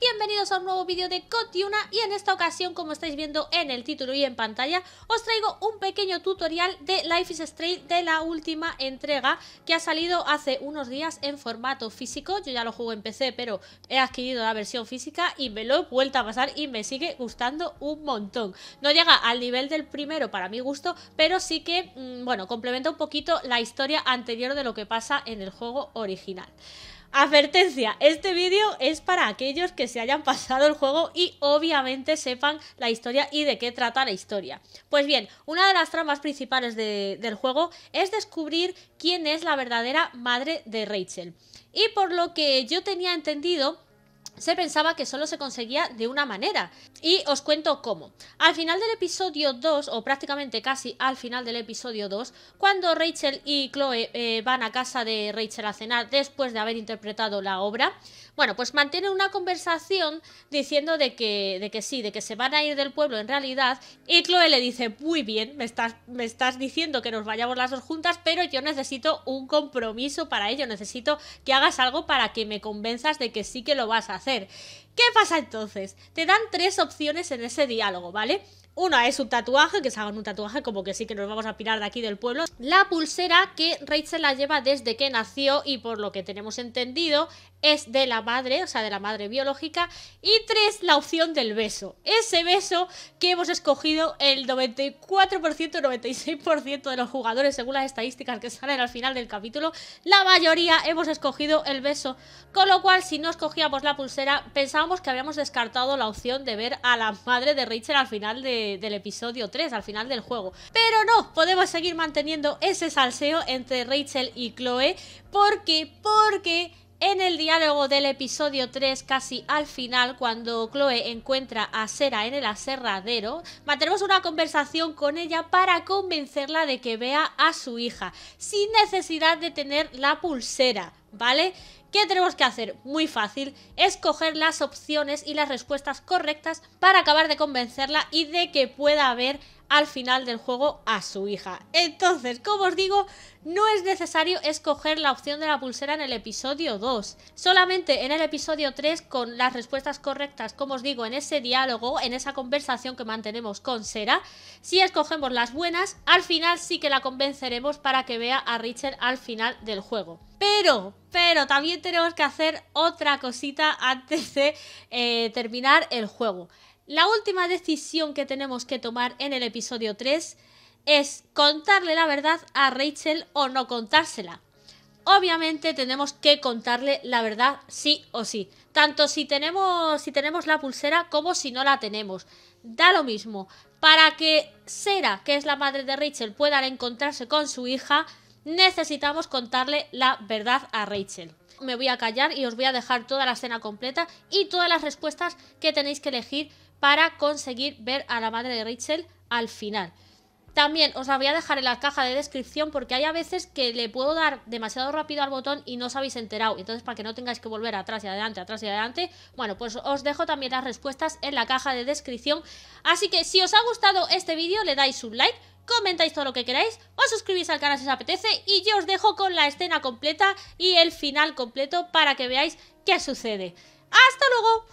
bienvenidos a un nuevo vídeo de Cotiuna y en esta ocasión como estáis viendo en el título y en pantalla os traigo un pequeño tutorial de Life is Strange de la última entrega que ha salido hace unos días en formato físico, yo ya lo juego en PC pero he adquirido la versión física y me lo he vuelto a pasar y me sigue gustando un montón, no llega al nivel del primero para mi gusto pero sí que, mm, bueno, complementa un poquito la historia anterior de lo que pasa en el juego original. Advertencia, este vídeo es para aquellos que se hayan pasado el juego y obviamente sepan la historia y de qué trata la historia. Pues bien, una de las tramas principales del juego es descubrir quién es la verdadera madre de Rachel. Y por lo que yo tenía entendido, se pensaba que solo se conseguía de una manera. Y os cuento cómo. Al final del episodio 2, o prácticamente casi al final del episodio 2, cuando Rachel y Chloe eh, van a casa de Rachel a cenar después de haber interpretado la obra, bueno, pues mantienen una conversación diciendo de que, de que sí, de que se van a ir del pueblo en realidad. Y Chloe le dice, muy bien, me estás, me estás diciendo que nos vayamos las dos juntas, pero yo necesito un compromiso para ello, necesito que hagas algo para que me convenzas de que sí que lo vas a hacer. ¿Qué pasa entonces? Te dan tres opciones en ese diálogo, ¿vale? Una es un tatuaje, que se hagan un tatuaje como que sí que nos vamos a pirar de aquí del pueblo. La pulsera que Rachel la lleva desde que nació y por lo que tenemos entendido es de la madre, o sea, de la madre biológica. Y tres, la opción del beso. Ese beso que hemos escogido el 94%, 96% de los jugadores, según las estadísticas que salen al final del capítulo, la mayoría hemos escogido el beso. Con lo cual, si no escogíamos la pulsera, pensábamos que habíamos descartado la opción de ver a la madre de Rachel al final de del episodio 3, al final del juego. Pero no, podemos seguir manteniendo ese salseo entre Rachel y Chloe. porque Porque en el diálogo del episodio 3, casi al final, cuando Chloe encuentra a Sera en el aserradero, mantenemos una conversación con ella para convencerla de que vea a su hija, sin necesidad de tener la pulsera, ¿vale? ¿Qué tenemos que hacer? Muy fácil, escoger las opciones y las respuestas correctas para acabar de convencerla y de que pueda ver al final del juego a su hija. Entonces, como os digo, no es necesario escoger la opción de la pulsera en el episodio 2. Solamente en el episodio 3, con las respuestas correctas, como os digo, en ese diálogo, en esa conversación que mantenemos con Sera, si escogemos las buenas, al final sí que la convenceremos para que vea a Richard al final del juego. Pero, pero también tenemos que hacer otra cosita antes de eh, terminar el juego. La última decisión que tenemos que tomar en el episodio 3 es contarle la verdad a Rachel o no contársela. Obviamente tenemos que contarle la verdad sí o sí, tanto si tenemos si tenemos la pulsera como si no la tenemos. Da lo mismo. Para que Sera, que es la madre de Rachel, pueda encontrarse con su hija, necesitamos contarle la verdad a Rachel me voy a callar y os voy a dejar toda la escena completa y todas las respuestas que tenéis que elegir para conseguir ver a la madre de Rachel al final. También os la voy a dejar en la caja de descripción porque hay a veces que le puedo dar demasiado rápido al botón y no os habéis enterado. Entonces, para que no tengáis que volver atrás y adelante, atrás y adelante, bueno, pues os dejo también las respuestas en la caja de descripción. Así que si os ha gustado este vídeo, le dais un like, comentáis todo lo que queráis, os suscribís al canal si os apetece y yo os dejo con la escena completa y el final completo para que veáis qué sucede. ¡Hasta luego!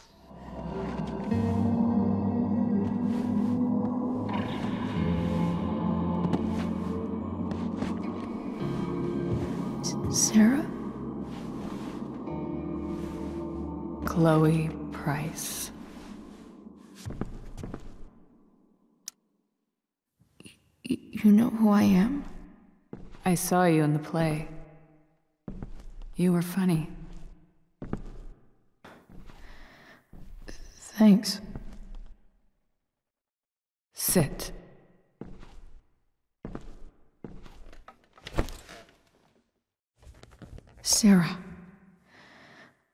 Sarah? Chloe Price. Y you know who I am? I saw you in the play. You were funny. Thanks. Sit. Sarah,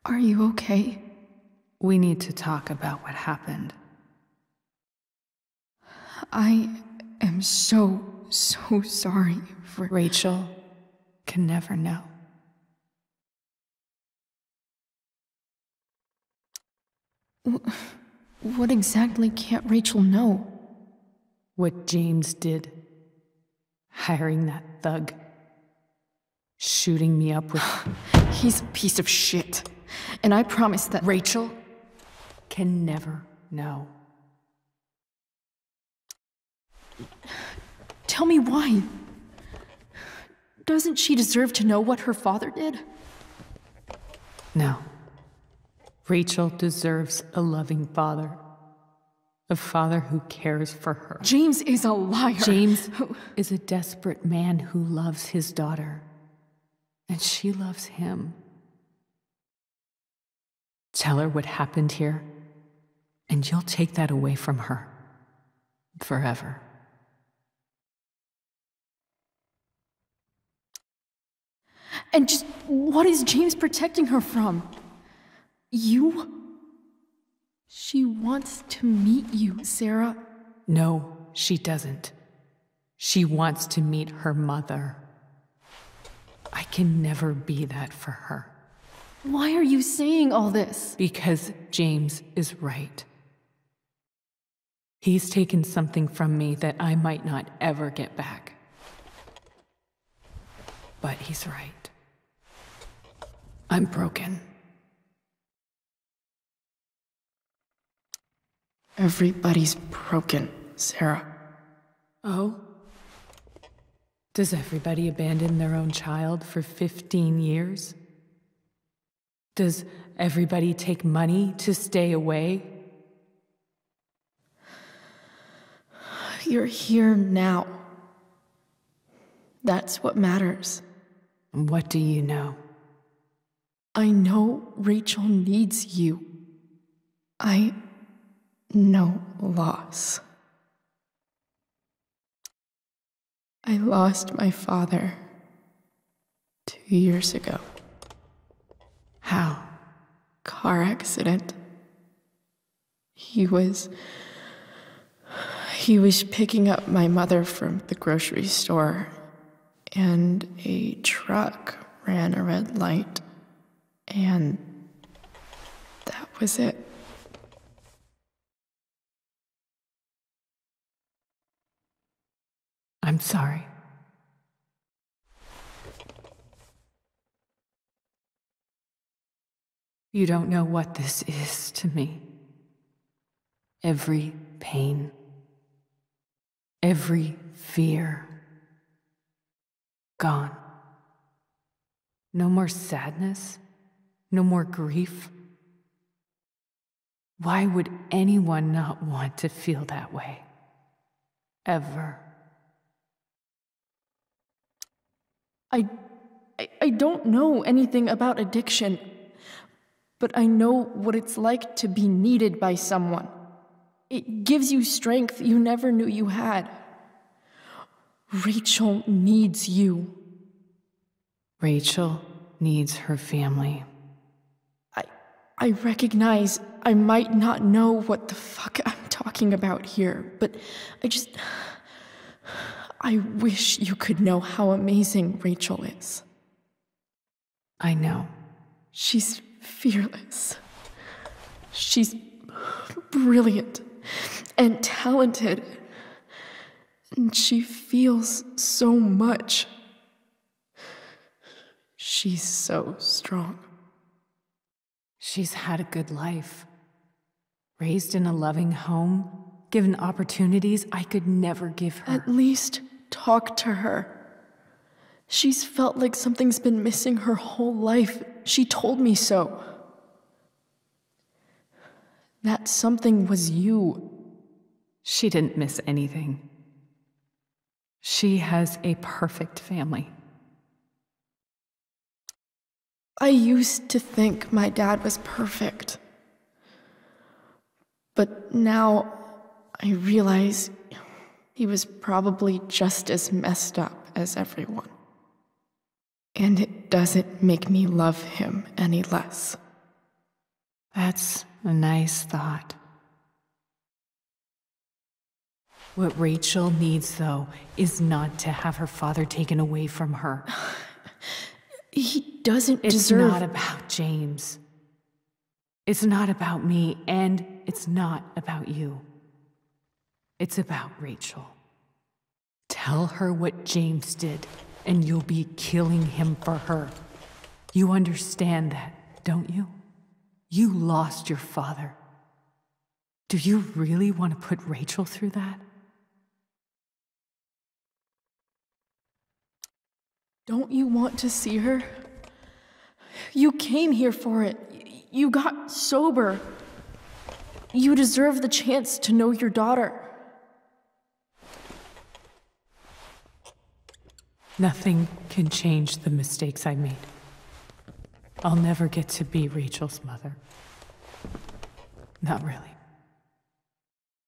are you okay? We need to talk about what happened. I am so, so sorry for. Rachel can never know. What exactly can't Rachel know? What James did. Hiring that thug shooting me up with. He's a piece of shit. And I promise that Rachel can never know. Tell me why. Doesn't she deserve to know what her father did? No. Rachel deserves a loving father. A father who cares for her. James is a liar. James is a desperate man who loves his daughter and she loves him. Tell her what happened here, and you'll take that away from her forever. And just what is James protecting her from? You? She wants to meet you, Sarah. No, she doesn't. She wants to meet her mother. I can never be that for her. Why are you saying all this? Because James is right. He's taken something from me that I might not ever get back. But he's right. I'm broken. Everybody's broken, Sarah. Oh? Does everybody abandon their own child for 15 years? Does everybody take money to stay away? You're here now. That's what matters. What do you know? I know Rachel needs you. I know loss. I lost my father two years ago. How? Car accident. He was. He was picking up my mother from the grocery store, and a truck ran a red light, and that was it. I'm sorry. You don't know what this is to me. Every pain, every fear, gone. No more sadness, no more grief. Why would anyone not want to feel that way? Ever. I, I, I don't know anything about addiction, but I know what it's like to be needed by someone. It gives you strength you never knew you had. Rachel needs you. Rachel needs her family. I, I recognize I might not know what the fuck I'm talking about here, but I just. I wish you could know how amazing Rachel is. I know. She's fearless. She's brilliant and talented. And she feels so much. She's so strong. She's had a good life. Raised in a loving home, given opportunities I could never give her. At least talk to her. She's felt like something's been missing her whole life. She told me so. That something was you. She didn't miss anything. She has a perfect family. I used to think my dad was perfect. But now I realize he was probably just as messed up as everyone. And it doesn't make me love him any less. That's a nice thought. What Rachel needs, though, is not to have her father taken away from her. he doesn't it's deserve- It's not about James. It's not about me, and it's not about you. It's about Rachel. Tell her what James did, and you'll be killing him for her. You understand that, don't you? You lost your father. Do you really want to put Rachel through that? Don't you want to see her? You came here for it. You got sober. You deserve the chance to know your daughter. Nothing can change the mistakes I made. I'll never get to be Rachel's mother. Not really.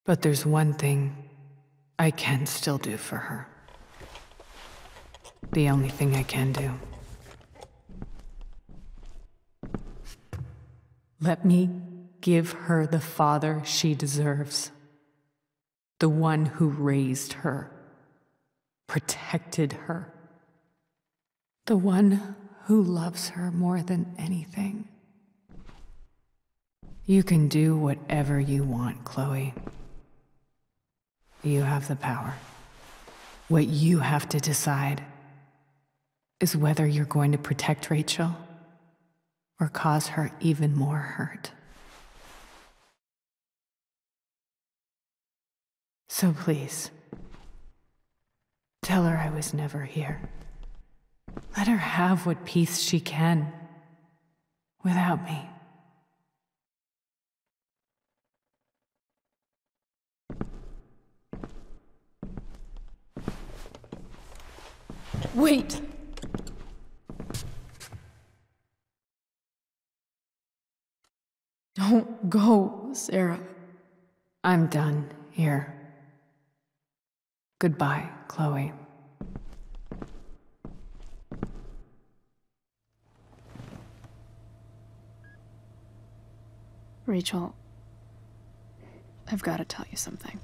But there's one thing I can still do for her. The only thing I can do. Let me give her the father she deserves. The one who raised her, protected her the one who loves her more than anything. You can do whatever you want, Chloe. You have the power. What you have to decide is whether you're going to protect Rachel or cause her even more hurt. So please, tell her I was never here. Let her have what peace she can without me. Wait! Don't go, Sarah. I'm done here. Goodbye, Chloe. Rachel, I've got to tell you something.